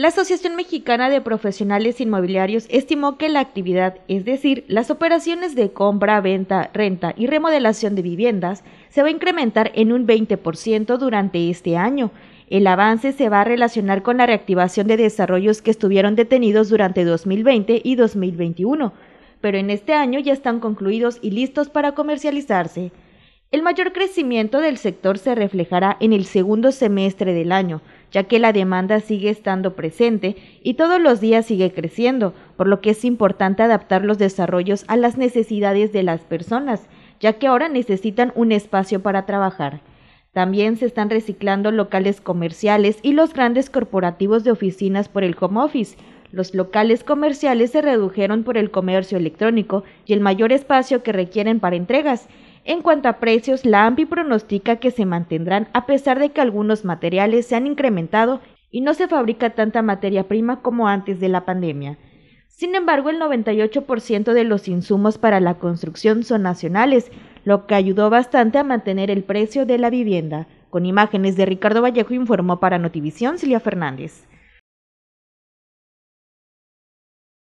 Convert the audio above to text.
La Asociación Mexicana de Profesionales Inmobiliarios estimó que la actividad, es decir, las operaciones de compra, venta, renta y remodelación de viviendas, se va a incrementar en un 20% durante este año. El avance se va a relacionar con la reactivación de desarrollos que estuvieron detenidos durante 2020 y 2021, pero en este año ya están concluidos y listos para comercializarse. El mayor crecimiento del sector se reflejará en el segundo semestre del año, ya que la demanda sigue estando presente y todos los días sigue creciendo, por lo que es importante adaptar los desarrollos a las necesidades de las personas, ya que ahora necesitan un espacio para trabajar. También se están reciclando locales comerciales y los grandes corporativos de oficinas por el home office. Los locales comerciales se redujeron por el comercio electrónico y el mayor espacio que requieren para entregas. En cuanto a precios, la AMPI pronostica que se mantendrán a pesar de que algunos materiales se han incrementado y no se fabrica tanta materia prima como antes de la pandemia. Sin embargo, el 98% de los insumos para la construcción son nacionales, lo que ayudó bastante a mantener el precio de la vivienda. Con imágenes de Ricardo Vallejo informó para Notivisión Silvia Fernández.